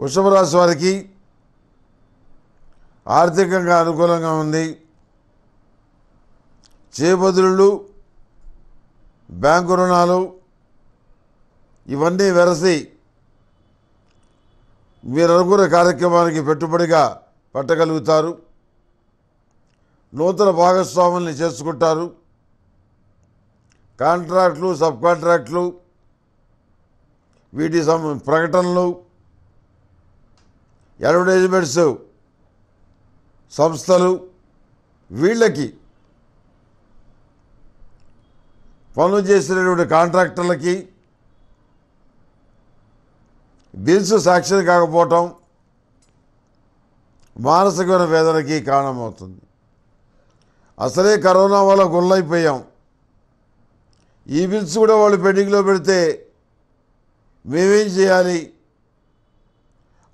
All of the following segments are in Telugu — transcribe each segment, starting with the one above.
వృషభ రాశి వారికి ఆర్థికంగా అనుకూలంగా ఉంది చేబదులు బ్యాంకు రుణాలు ఇవన్నీ వెరసి మీరు అనుకున్న కార్యక్రమానికి పెట్టుబడిగా పట్టగలుగుతారు నూతన భాగస్వాముల్ని చేసుకుంటారు కాంట్రాక్ట్లు సబ్ కాంట్రాక్ట్లు వీటి ప్రకటనలు అడ్వర్టైజ్మెంట్స్ సంస్థలు వీళ్ళకి పనులు చేసినటువంటి కాంట్రాక్టర్లకి బిల్స్ సాక్షి కాకపోవటం మానసికమైన వేదనకి కారణమవుతుంది అసలే కరోనా వల్ల గుళ్ళైపోయాం ఈ బిల్స్ కూడా వాళ్ళు పెండింగ్లో పెడితే మేమేం చేయాలి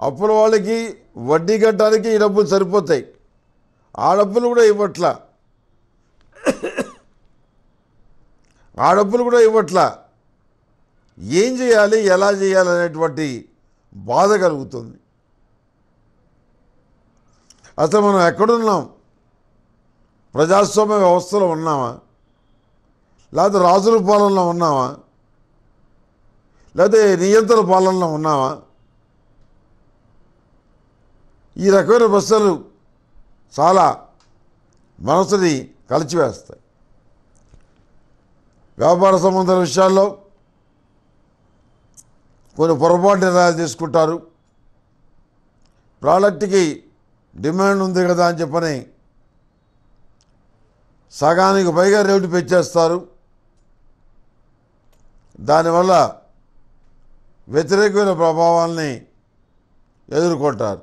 అప్పుల వాళ్ళకి వడ్డీ కట్టడానికి ఈ డబ్బులు సరిపోతాయి ఆ డబ్బులు కూడా ఇవ్వట్ల ఆ డబ్బులు కూడా ఇవ్వట్ల ఏం చేయాలి ఎలా చేయాలి అనేటువంటి బాధ కలుగుతుంది అసలు మనం ఎక్కడున్నాం ప్రజాస్వామ్య వ్యవస్థలో ఉన్నామా లేకపోతే రాజుల పాలనలో ఉన్నామా లేకపోతే నియంత్రణ పాలనలో ఉన్నామా ఈ రకమైన బస్సులు చాలా మనసుని కలిచివేస్తాయి వ్యాపార సంబంధ విషయాల్లో కొన్ని పొరపాటు నిర్ణయాలు తీసుకుంటారు ప్రోడక్ట్కి డిమాండ్ ఉంది కదా అని చెప్పని సగానికి పైగా రేటు పెంచేస్తారు దానివల్ల వ్యతిరేకమైన ప్రభావాల్ని ఎదుర్కొంటారు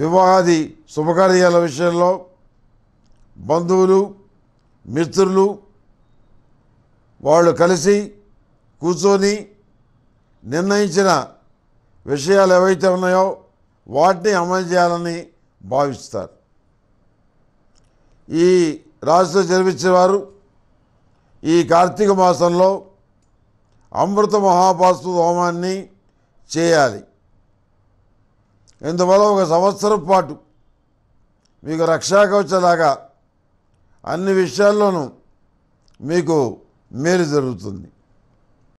వివాహాది శుభకార్యాల విషయంలో బంధువులు మిత్రులు వాళ్ళు కలిసి కూర్చొని నిర్ణయించిన విషయాలు ఏవైతే ఉన్నాయో వాటిని అమలు చేయాలని భావిస్తారు ఈ రాశిలో వారు ఈ కార్తీక మాసంలో అమృత మహాపాస్తు హోమాన్ని చేయాలి ఇందువల్ల ఒక సంవత్సరం పాటు మీకు రక్షాకవచ్చలాగా అన్ని విషయాల్లోనూ మీకు మేలు జరుగుతుంది